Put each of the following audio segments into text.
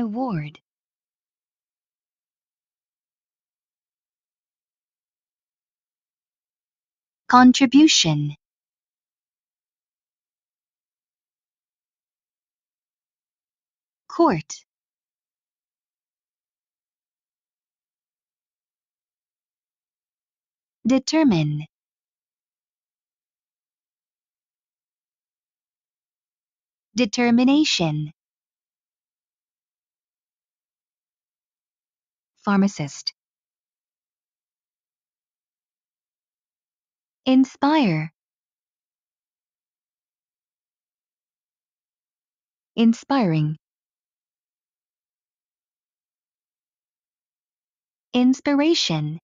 award contribution court determine determination pharmacist. Inspire. Inspiring. Inspiration.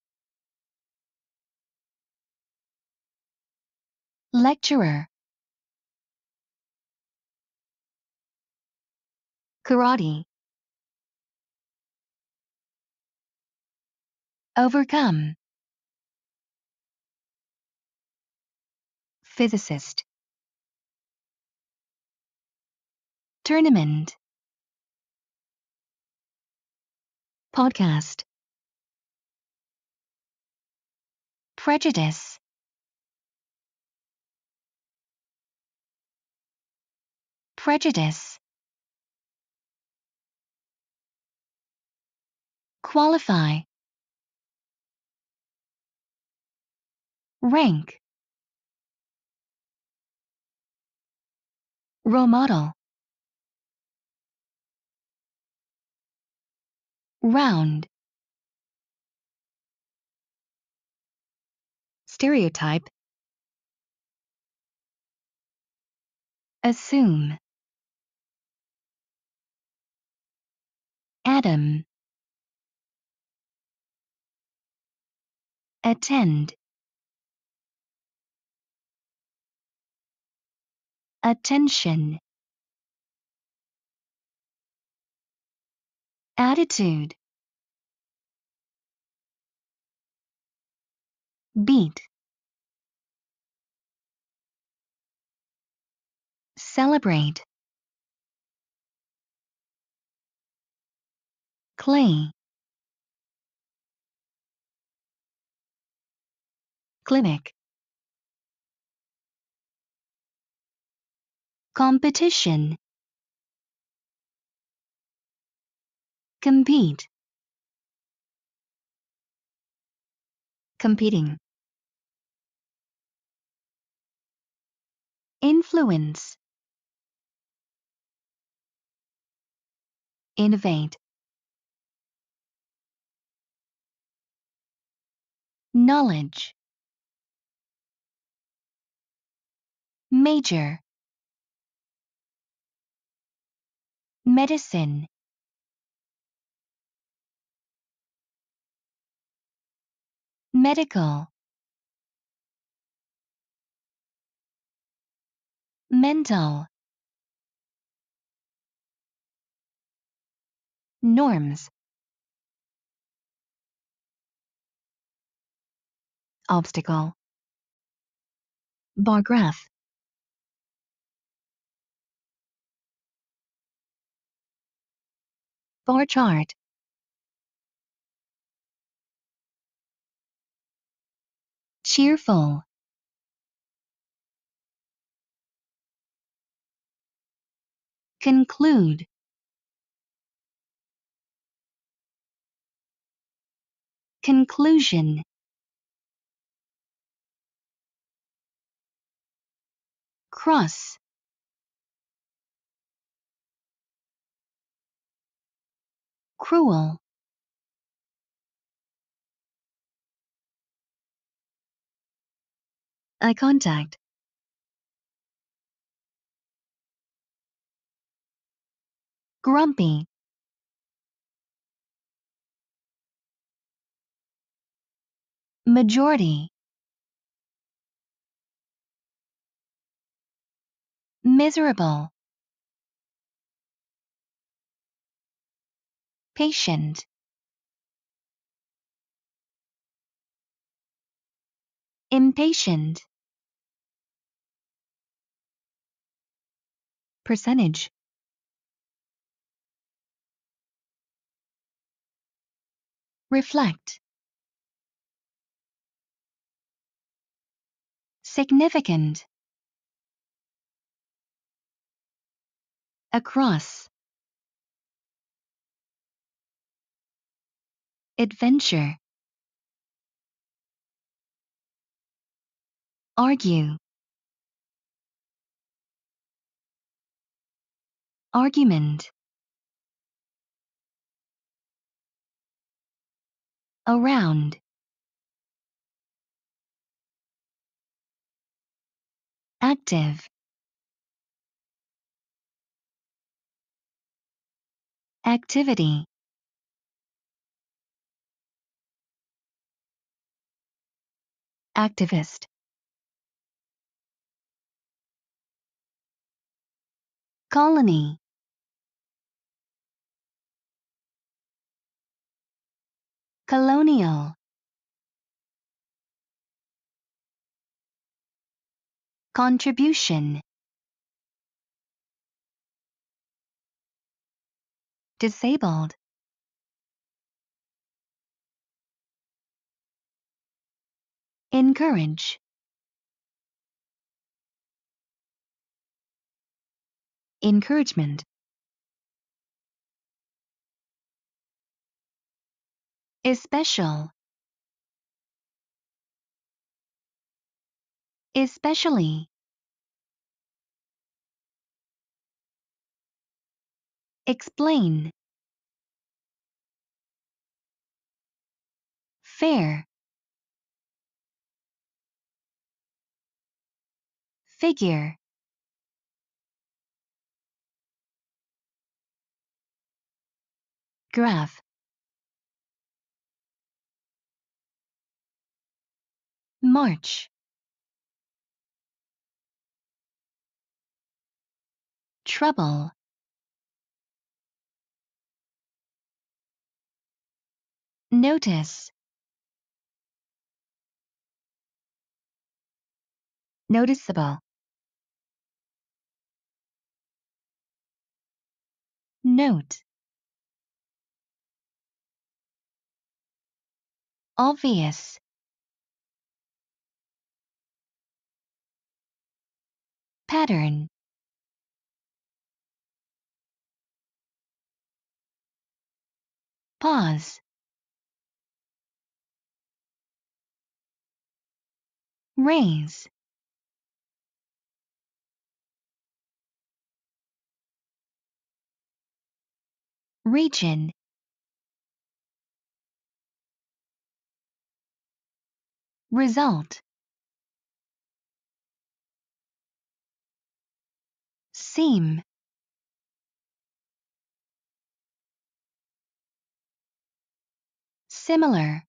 Lecturer. Karate. overcome. Physicist Tournament Podcast Prejudice Prejudice Qualify rank, role model, round, stereotype, assume, Adam. attend attention, attitude, beat, celebrate, clay, clinic competition compete competing influence innovate knowledge major Medicine Medical Mental Norms Obstacle Bar graph bar chart cheerful conclude conclusion cross cruel eye contact grumpy majority miserable patient impatient percentage reflect significant across adventure argue argument around active activity activist colony colonial contribution disabled Encourage. Encouragement. Is special. Especially. Explain. Fair. Figure Graph March Trouble Notice Noticeable Note Obvious Pattern Pause Raise region result seam similar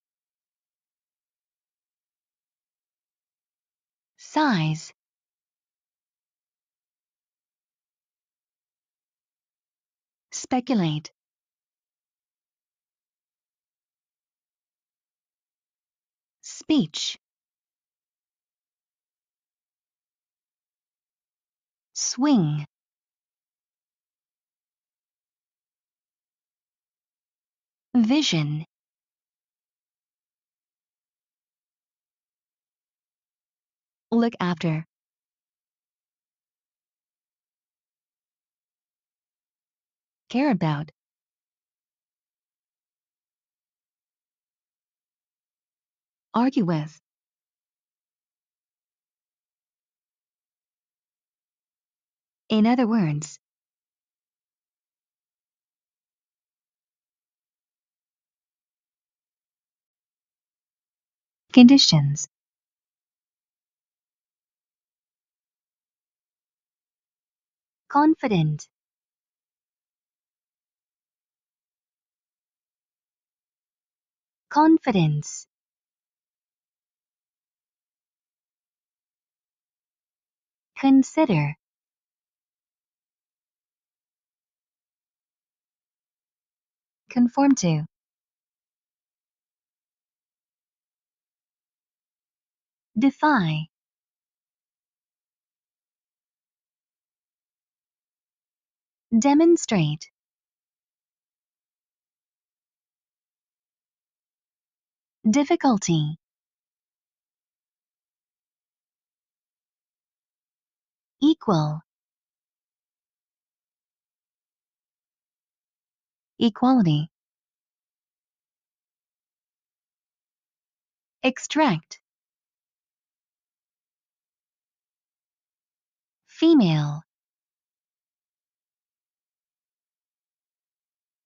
size speculate speech swing vision look after care about argue with. In other words, conditions confident confidence Consider Conform to Defy Demonstrate Difficulty equal equality extract female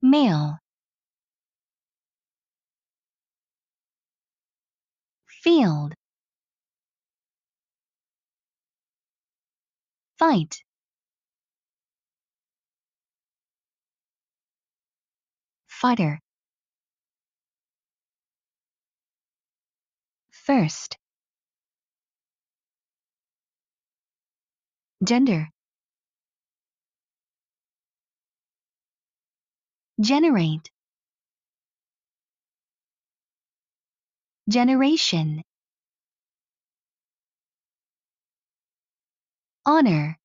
male field fight fighter first gender generate generation honor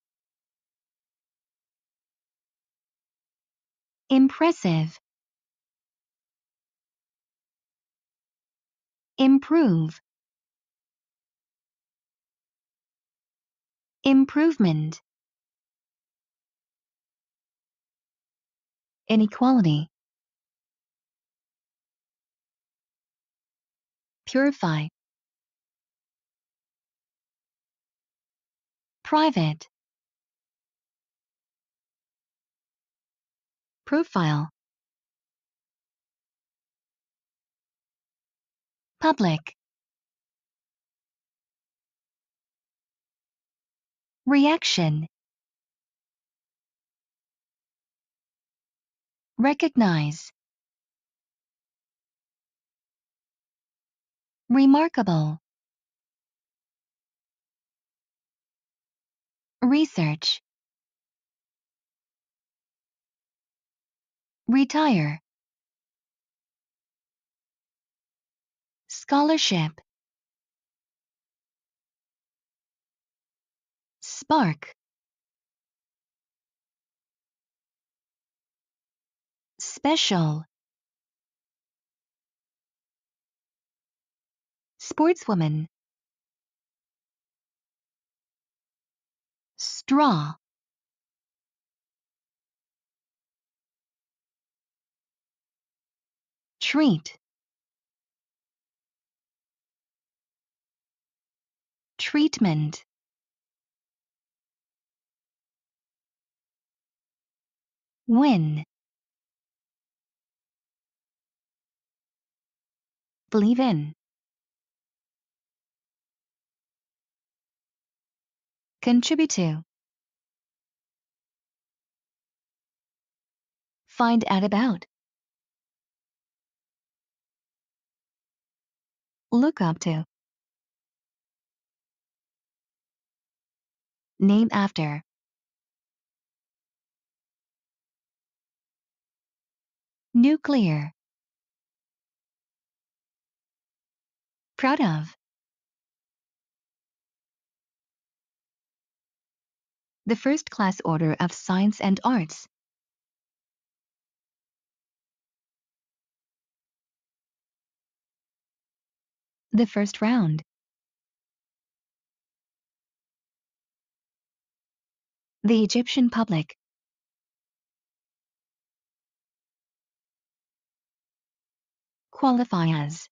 impressive improve improvement inequality purify Private. Profile. Public. Reaction. Recognize. Remarkable. Research. Retire. Scholarship. Spark. Special. Sportswoman. straw treat treatment win believe in contribute to find out about. Look up to. Name after. Nuclear. Proud of. The first class order of science and arts. the first round. The Egyptian public. Qualify as